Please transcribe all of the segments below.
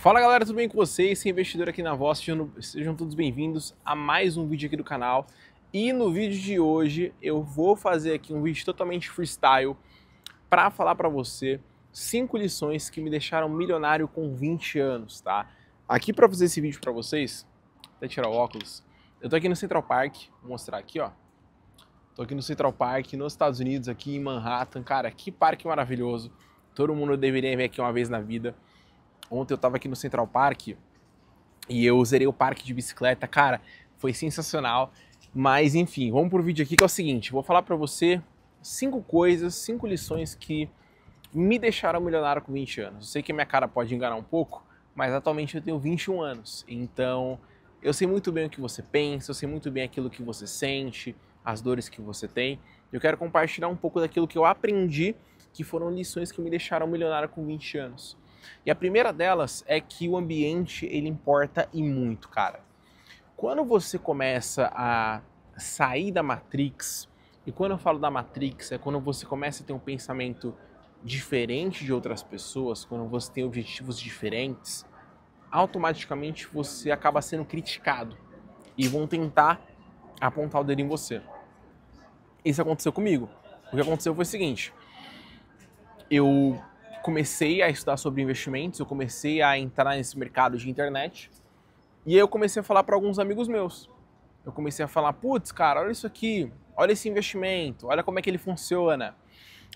Fala galera, tudo bem com vocês? Esse investidor aqui na Voz, sejam, sejam todos bem-vindos a mais um vídeo aqui do canal. E no vídeo de hoje eu vou fazer aqui um vídeo totalmente freestyle para falar para você cinco lições que me deixaram milionário com 20 anos, tá? Aqui para fazer esse vídeo para vocês, até tirar o óculos, eu tô aqui no Central Park, vou mostrar aqui, ó. Tô aqui no Central Park, nos Estados Unidos, aqui em Manhattan. Cara, que parque maravilhoso. Todo mundo deveria vir aqui uma vez na vida. Ontem eu tava aqui no Central Park e eu zerei o parque de bicicleta, cara, foi sensacional. Mas enfim, vamos pro vídeo aqui que é o seguinte, vou falar para você cinco coisas, cinco lições que me deixaram milionário com 20 anos. Eu sei que minha cara pode enganar um pouco, mas atualmente eu tenho 21 anos. Então, eu sei muito bem o que você pensa, eu sei muito bem aquilo que você sente, as dores que você tem. Eu quero compartilhar um pouco daquilo que eu aprendi, que foram lições que me deixaram milionário com 20 anos. E a primeira delas é que o ambiente ele importa e muito, cara. Quando você começa a sair da matrix, e quando eu falo da matrix é quando você começa a ter um pensamento diferente de outras pessoas, quando você tem objetivos diferentes, automaticamente você acaba sendo criticado e vão tentar apontar o dedo em você. Isso aconteceu comigo. O que aconteceu foi o seguinte: eu comecei a estudar sobre investimentos, eu comecei a entrar nesse mercado de internet. E aí eu comecei a falar para alguns amigos meus. Eu comecei a falar: "Putz, cara, olha isso aqui, olha esse investimento, olha como é que ele funciona.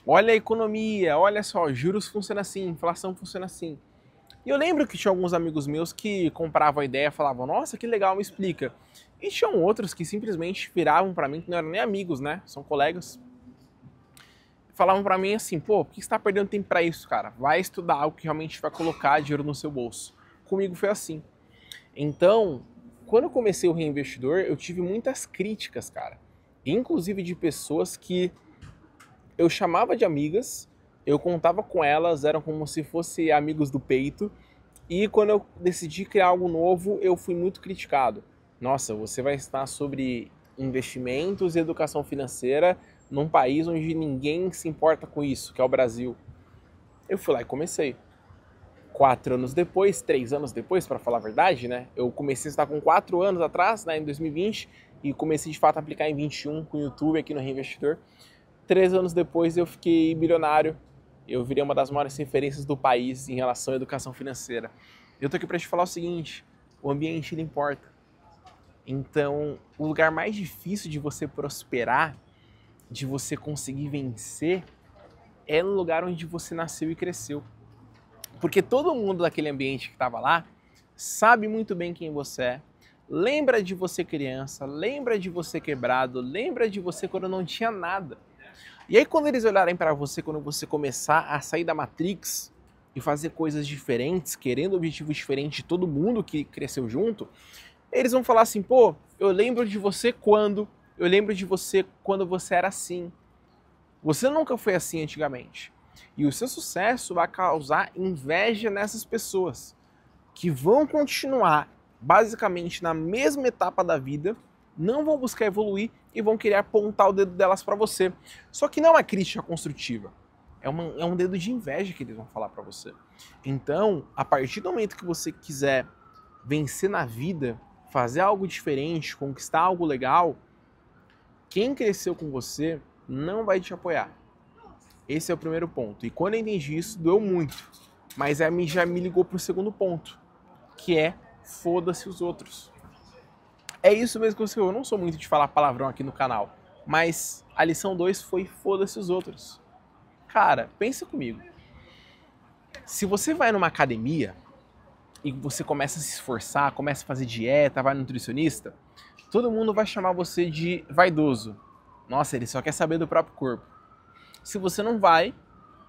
Olha a economia, olha só, juros funciona assim, inflação funciona assim". E eu lembro que tinha alguns amigos meus que compravam a ideia, falavam: "Nossa, que legal, me explica". E tinham outros que simplesmente viravam para mim que não eram nem amigos, né? São colegas falavam para mim assim, pô, por que você tá perdendo tempo para isso, cara? Vai estudar algo que realmente vai colocar dinheiro no seu bolso. Comigo foi assim. Então, quando eu comecei o reinvestidor, eu tive muitas críticas, cara. Inclusive de pessoas que eu chamava de amigas, eu contava com elas, eram como se fossem amigos do peito. E quando eu decidi criar algo novo, eu fui muito criticado. Nossa, você vai estar sobre investimentos e educação financeira num país onde ninguém se importa com isso, que é o Brasil. Eu fui lá e comecei. Quatro anos depois, três anos depois, para falar a verdade, né? Eu comecei a estar com quatro anos atrás, né, em 2020, e comecei de fato a aplicar em 21 com o YouTube aqui no Reinvestidor. Três anos depois eu fiquei bilionário eu virei uma das maiores referências do país em relação à educação financeira. Eu tô aqui para te falar o seguinte: o ambiente ele importa. Então, o lugar mais difícil de você prosperar de você conseguir vencer é no lugar onde você nasceu e cresceu. Porque todo mundo daquele ambiente que estava lá sabe muito bem quem você é, lembra de você criança, lembra de você quebrado, lembra de você quando não tinha nada. E aí quando eles olharem para você, quando você começar a sair da matrix e fazer coisas diferentes, querendo objetivos diferentes de todo mundo que cresceu junto, eles vão falar assim, pô, eu lembro de você quando eu lembro de você quando você era assim. Você nunca foi assim antigamente. E o seu sucesso vai causar inveja nessas pessoas que vão continuar basicamente na mesma etapa da vida, não vão buscar evoluir e vão querer apontar o dedo delas para você. Só que não é uma crítica construtiva. É, uma, é um dedo de inveja que eles vão falar para você. Então, a partir do momento que você quiser vencer na vida, fazer algo diferente, conquistar algo legal, quem cresceu com você não vai te apoiar. Esse é o primeiro ponto. E quando eu entendi isso, doeu muito. Mas a mim já me ligou para o segundo ponto, que é foda-se os outros. É isso mesmo que eu falou. Eu não sou muito de falar palavrão aqui no canal, mas a lição 2 foi foda-se os outros. Cara, pensa comigo. Se você vai numa academia e você começa a se esforçar, começa a fazer dieta, vai no nutricionista, Todo mundo vai chamar você de vaidoso. Nossa, ele só quer saber do próprio corpo. Se você não vai,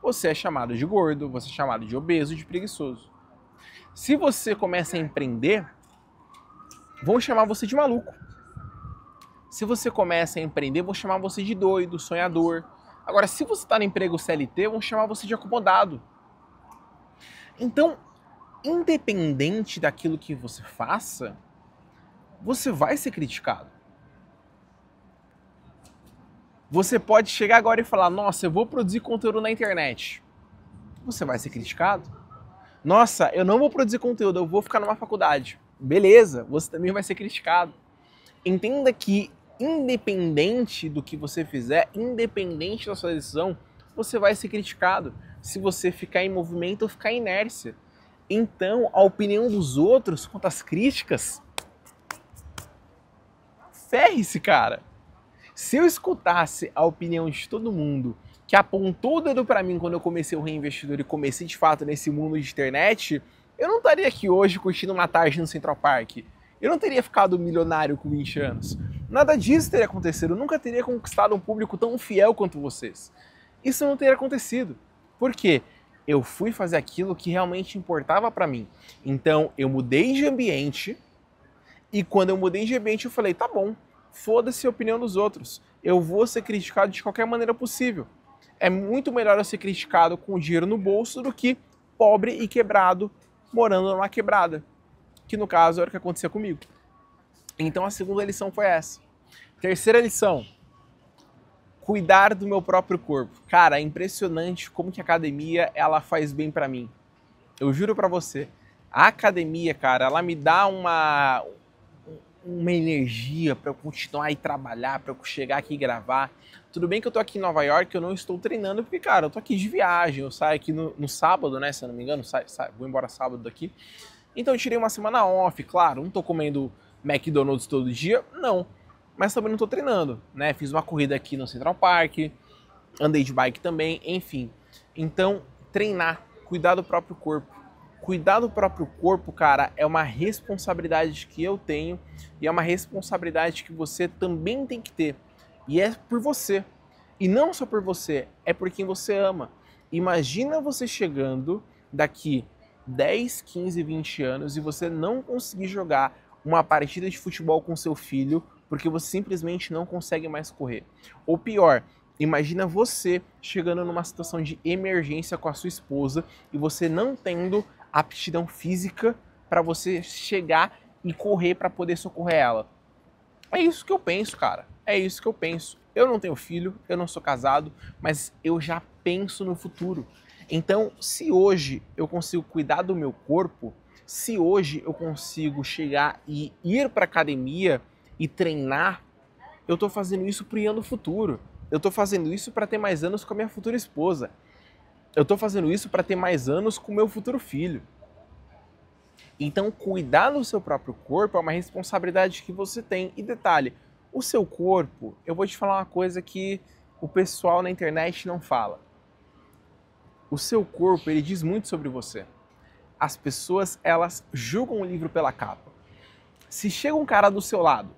você é chamado de gordo, você é chamado de obeso, de preguiçoso. Se você começa a empreender, vão chamar você de maluco. Se você começa a empreender, vão chamar você de doido, sonhador. Agora, se você está no emprego CLT, vão chamar você de acomodado. Então, independente daquilo que você faça, você vai ser criticado. Você pode chegar agora e falar: Nossa, eu vou produzir conteúdo na internet. Você vai ser criticado. Nossa, eu não vou produzir conteúdo, eu vou ficar numa faculdade. Beleza, você também vai ser criticado. Entenda que, independente do que você fizer, independente da sua decisão, você vai ser criticado se você ficar em movimento ou ficar em inércia. Então, a opinião dos outros quanto às críticas ferre-se, cara. Se eu escutasse a opinião de todo mundo que apontou o dedo para mim quando eu comecei o reinvestidor e comecei de fato nesse mundo de internet, eu não estaria aqui hoje curtindo uma tarde no Central Park. Eu não teria ficado milionário com 20 anos. Nada disso teria acontecido. Eu nunca teria conquistado um público tão fiel quanto vocês. Isso não teria acontecido. Por quê? Eu fui fazer aquilo que realmente importava para mim. Então eu mudei de ambiente, e quando eu mudei de ambiente, eu falei, tá bom, foda-se a opinião dos outros. Eu vou ser criticado de qualquer maneira possível. É muito melhor eu ser criticado com dinheiro no bolso do que pobre e quebrado morando numa quebrada. Que no caso era o que acontecia comigo. Então a segunda lição foi essa. Terceira lição: cuidar do meu próprio corpo. Cara, é impressionante como que a academia ela faz bem para mim. Eu juro para você, a academia, cara, ela me dá uma uma energia para eu continuar e trabalhar, para eu chegar aqui e gravar. Tudo bem que eu tô aqui em Nova York, eu não estou treinando, porque, cara, eu tô aqui de viagem, eu saio aqui no, no sábado, né? Se eu não me engano, saio, saio, vou embora sábado daqui. Então eu tirei uma semana off, claro, não tô comendo McDonald's todo dia, não. Mas também não tô treinando, né? Fiz uma corrida aqui no Central Park, andei de bike também, enfim. Então, treinar, cuidar do próprio corpo cuidar do próprio corpo, cara, é uma responsabilidade que eu tenho e é uma responsabilidade que você também tem que ter. E é por você. E não só por você, é por quem você ama. Imagina você chegando daqui 10, 15, 20 anos e você não conseguir jogar uma partida de futebol com seu filho porque você simplesmente não consegue mais correr. Ou pior, imagina você chegando numa situação de emergência com a sua esposa e você não tendo aptidão física para você chegar e correr para poder socorrer ela. É isso que eu penso, cara. É isso que eu penso. Eu não tenho filho, eu não sou casado, mas eu já penso no futuro. Então, se hoje eu consigo cuidar do meu corpo, se hoje eu consigo chegar e ir para academia e treinar, eu estou fazendo isso para o futuro. Eu estou fazendo isso para ter mais anos com a minha futura esposa eu estou fazendo isso para ter mais anos com meu futuro filho. Então, cuidar do seu próprio corpo é uma responsabilidade que você tem. E detalhe, o seu corpo, eu vou te falar uma coisa que o pessoal na internet não fala. O seu corpo, ele diz muito sobre você. As pessoas, elas julgam o livro pela capa. Se chega um cara do seu lado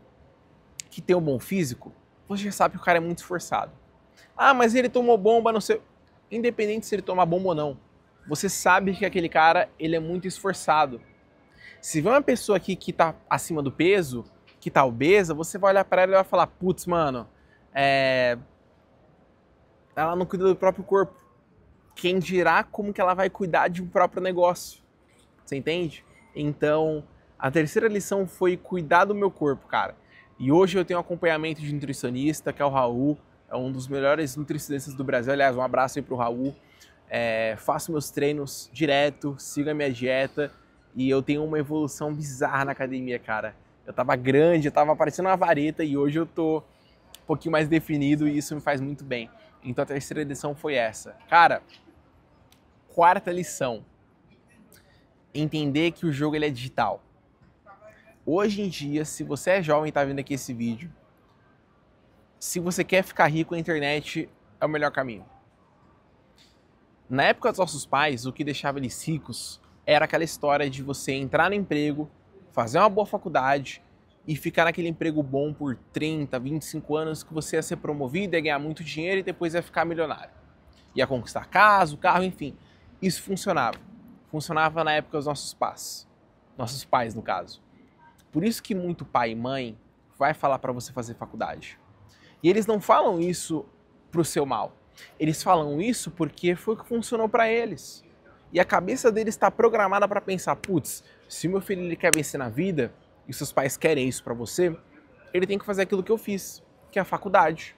que tem um bom físico, você já sabe que o cara é muito esforçado. Ah, mas ele tomou bomba, não sei. Independente se ele tomar bomba ou não, você sabe que aquele cara ele é muito esforçado. Se vê uma pessoa aqui que tá acima do peso, que tá obesa, você vai olhar para ela e vai falar: putz, mano, é... ela não cuida do próprio corpo. Quem dirá como que ela vai cuidar de um próprio negócio? Você entende? Então, a terceira lição foi cuidar do meu corpo, cara. E hoje eu tenho um acompanhamento de nutricionista, que é o Raul é um dos melhores nutricionistas do Brasil. Aliás, um abraço aí pro Raul. É, faço meus treinos direto, sigo a minha dieta e eu tenho uma evolução bizarra na academia, cara. Eu tava grande, eu tava parecendo uma vareta e hoje eu tô um pouquinho mais definido e isso me faz muito bem. Então a terceira lição foi essa. Cara, quarta lição. Entender que o jogo ele é digital. Hoje em dia, se você é jovem e tá vendo aqui esse vídeo, se você quer ficar rico a internet, é o melhor caminho. Na época dos nossos pais, o que deixava eles ricos era aquela história de você entrar no emprego, fazer uma boa faculdade e ficar naquele emprego bom por 30, 25 anos que você ia ser promovido, ia ganhar muito dinheiro e depois ia ficar milionário. Ia conquistar casa, carro, enfim. Isso funcionava. Funcionava na época dos nossos pais. Nossos pais, no caso. Por isso que muito pai e mãe vai falar para você fazer faculdade e eles não falam isso pro seu mal. Eles falam isso porque foi o que funcionou para eles. E a cabeça deles está programada para pensar: putz, se meu filho ele quer vencer na vida e seus pais querem isso para você, ele tem que fazer aquilo que eu fiz, que é a faculdade.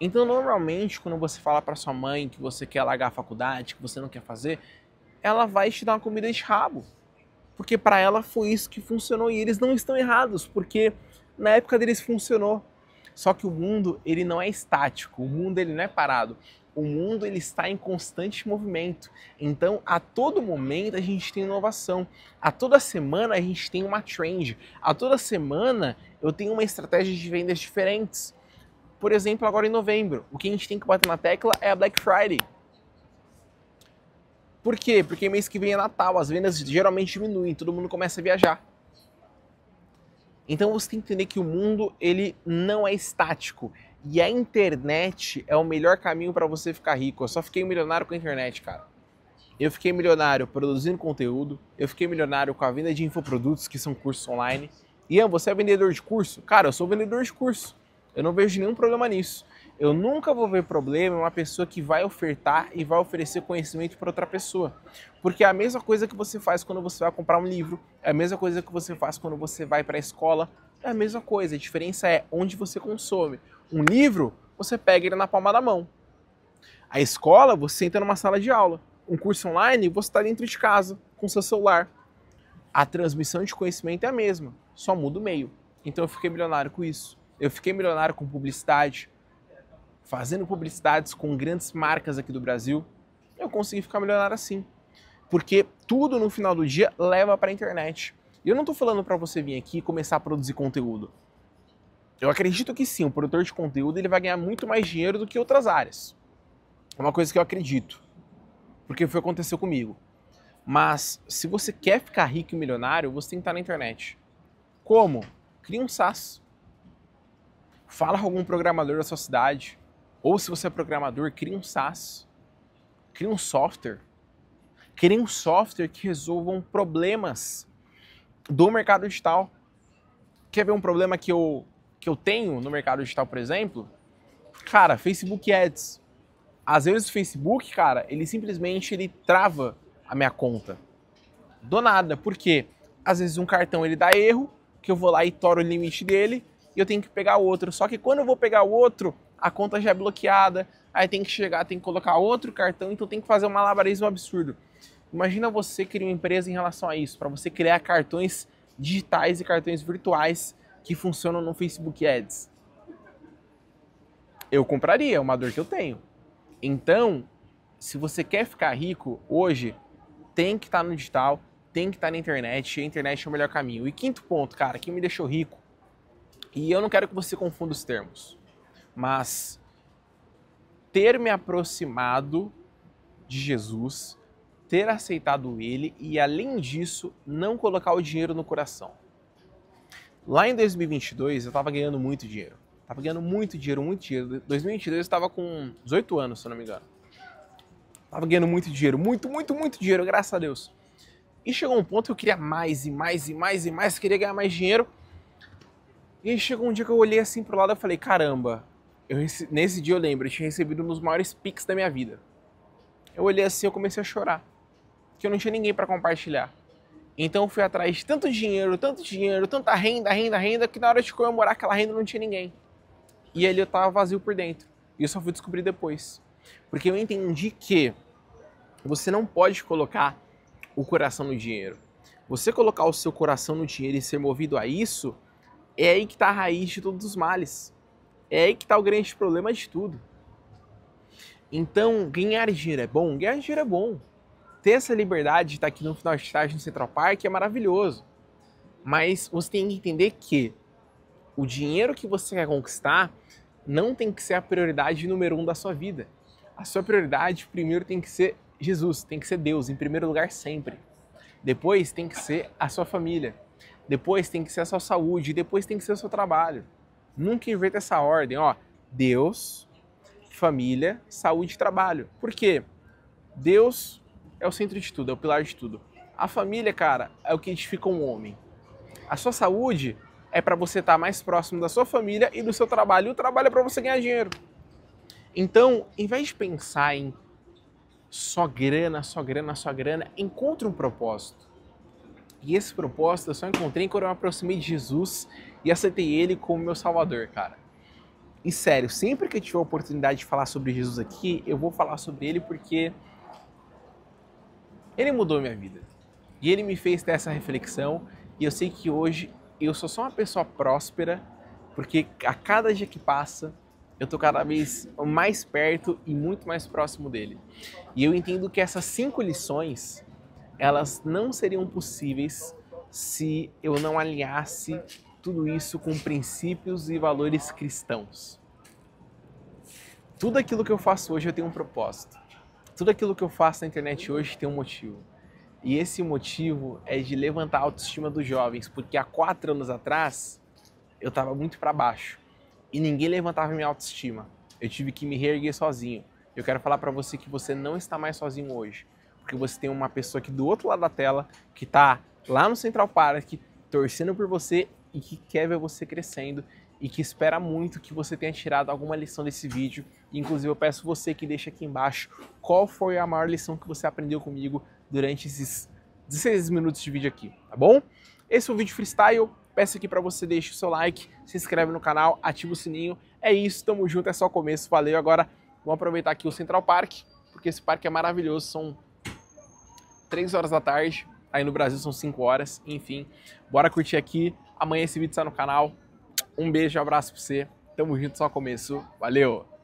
Então, normalmente, quando você fala para sua mãe que você quer largar a faculdade, que você não quer fazer, ela vai te dar uma comida de rabo. Porque para ela foi isso que funcionou e eles não estão errados, porque na época deles funcionou. Só que o mundo, ele não é estático, o mundo ele não é parado. O mundo ele está em constante movimento. Então, a todo momento a gente tem inovação. A toda semana a gente tem uma trend. A toda semana eu tenho uma estratégia de vendas diferentes. Por exemplo, agora em novembro, o que a gente tem que bater na tecla é a Black Friday. Por quê? Porque mês que vem é Natal, as vendas geralmente diminuem, todo mundo começa a viajar. Então você tem que entender que o mundo ele não é estático. E a internet é o melhor caminho para você ficar rico. Eu só fiquei milionário com a internet, cara. Eu fiquei milionário produzindo conteúdo, eu fiquei milionário com a venda de infoprodutos, que são cursos online. Ian, você é vendedor de curso? Cara, eu sou vendedor de curso. Eu não vejo nenhum problema nisso. Eu nunca vou ver problema em uma pessoa que vai ofertar e vai oferecer conhecimento para outra pessoa. Porque é a mesma coisa que você faz quando você vai comprar um livro, é a mesma coisa que você faz quando você vai para a escola, é a mesma coisa. A diferença é onde você consome. Um livro, você pega ele na palma da mão. A escola, você entra numa sala de aula. Um curso online, você está dentro de casa, com seu celular. A transmissão de conhecimento é a mesma, só muda o meio. Então eu fiquei milionário com isso. Eu fiquei milionário com publicidade, fazendo publicidades com grandes marcas aqui do Brasil, eu consegui ficar milionário assim. Porque tudo no final do dia leva para a internet. E eu não estou falando para você vir aqui e começar a produzir conteúdo. Eu acredito que sim, o produtor de conteúdo ele vai ganhar muito mais dinheiro do que outras áreas. É uma coisa que eu acredito. Porque foi o que aconteceu comigo. Mas se você quer ficar rico e milionário, você tem que estar na internet. Como? Cria um SaaS. Fala com algum programador da sua cidade. Ou se você é programador, crie um SaaS, crie um software, crie um software que resolva problemas do mercado digital. Quer ver um problema que eu, que eu tenho no mercado digital, por exemplo? Cara, Facebook Ads. Às vezes o Facebook, cara, ele simplesmente ele trava a minha conta. Do nada, porque às vezes um cartão ele dá erro, que eu vou lá e toro o limite dele, eu tenho que pegar outro. Só que quando eu vou pegar o outro, a conta já é bloqueada, aí tem que chegar, tem que colocar outro cartão, então tem que fazer um malabarismo absurdo. Imagina você criar uma empresa em relação a isso, para você criar cartões digitais e cartões virtuais que funcionam no Facebook Ads. Eu compraria, é uma dor que eu tenho. Então, se você quer ficar rico hoje, tem que estar tá no digital, tem que estar tá na internet, e a internet é o melhor caminho. E quinto ponto, cara, que me deixou rico e eu não quero que você confunda os termos, mas ter me aproximado de Jesus, ter aceitado ele e, além disso, não colocar o dinheiro no coração. Lá em 2022, eu estava ganhando muito dinheiro. estava ganhando muito dinheiro, muito dinheiro. 2022 eu estava com 18 anos, se não me engano. Estava ganhando muito dinheiro, muito, muito, muito dinheiro, graças a Deus. E chegou um ponto que eu queria mais e mais e mais e mais, queria ganhar mais dinheiro. E aí chegou um dia que eu olhei assim pro lado e falei, caramba, eu rece... nesse dia eu lembro, eu tinha recebido um dos maiores pics da minha vida. Eu olhei assim eu comecei a chorar, porque eu não tinha ninguém para compartilhar. Então eu fui atrás de tanto dinheiro, tanto dinheiro, tanta renda, renda, renda, que na hora de comemorar aquela renda não tinha ninguém. E ali eu tava vazio por dentro. E eu só fui descobrir depois. Porque eu entendi que você não pode colocar o coração no dinheiro. Você colocar o seu coração no dinheiro e ser movido a isso é aí que está a raiz de todos os males. É aí que está o grande problema de tudo. Então, ganhar dinheiro é bom? Ganhar dinheiro é bom. Ter essa liberdade de estar tá aqui no final de tarde no Central Park é maravilhoso. Mas você tem que entender que o dinheiro que você quer conquistar não tem que ser a prioridade número um da sua vida. A sua prioridade primeiro tem que ser Jesus, tem que ser Deus em primeiro lugar sempre. Depois tem que ser a sua família depois tem que ser a sua saúde, depois tem que ser o seu trabalho. Nunca inverta essa ordem, ó. Deus, família, saúde e trabalho. Por quê? Deus é o centro de tudo, é o pilar de tudo. A família, cara, é o que edifica um homem. A sua saúde é para você estar tá mais próximo da sua família e do seu trabalho. E o trabalho é para você ganhar dinheiro. Então, em vez de pensar em só grana, só grana, só grana, encontre um propósito. E esse propósito eu só encontrei quando eu me aproximei de Jesus e aceitei ele como meu salvador, cara. E sério, sempre que eu tiver a oportunidade de falar sobre Jesus aqui, eu vou falar sobre ele porque ele mudou minha vida. E ele me fez ter essa reflexão, e eu sei que hoje eu sou só uma pessoa próspera, porque a cada dia que passa, eu tô cada vez mais perto e muito mais próximo dele. E eu entendo que essas cinco lições elas não seriam possíveis se eu não aliasse tudo isso com princípios e valores cristãos. Tudo aquilo que eu faço hoje eu tenho um propósito. Tudo aquilo que eu faço na internet hoje tem um motivo. E esse motivo é de levantar a autoestima dos jovens, porque há quatro anos atrás eu estava muito para baixo e ninguém levantava minha autoestima. Eu tive que me reerguer sozinho. Eu quero falar para você que você não está mais sozinho hoje porque você tem uma pessoa aqui do outro lado da tela que está lá no Central Park torcendo por você e que quer ver você crescendo e que espera muito que você tenha tirado alguma lição desse vídeo. Inclusive, eu peço você que deixe aqui embaixo qual foi a maior lição que você aprendeu comigo durante esses 16 minutos de vídeo aqui, tá bom? Esse foi o vídeo freestyle. Peço aqui para você deixar o seu like, se inscreve no canal, ativa o sininho. É isso, tamo junto, é só o começo. Valeu, agora vamos aproveitar aqui o Central Park, porque esse parque é maravilhoso, são 3 horas da tarde. Aí no Brasil são 5 horas. Enfim, bora curtir aqui. Amanhã esse vídeo está no canal. Um beijo, um abraço pra você. Tamo junto, só começo. Valeu!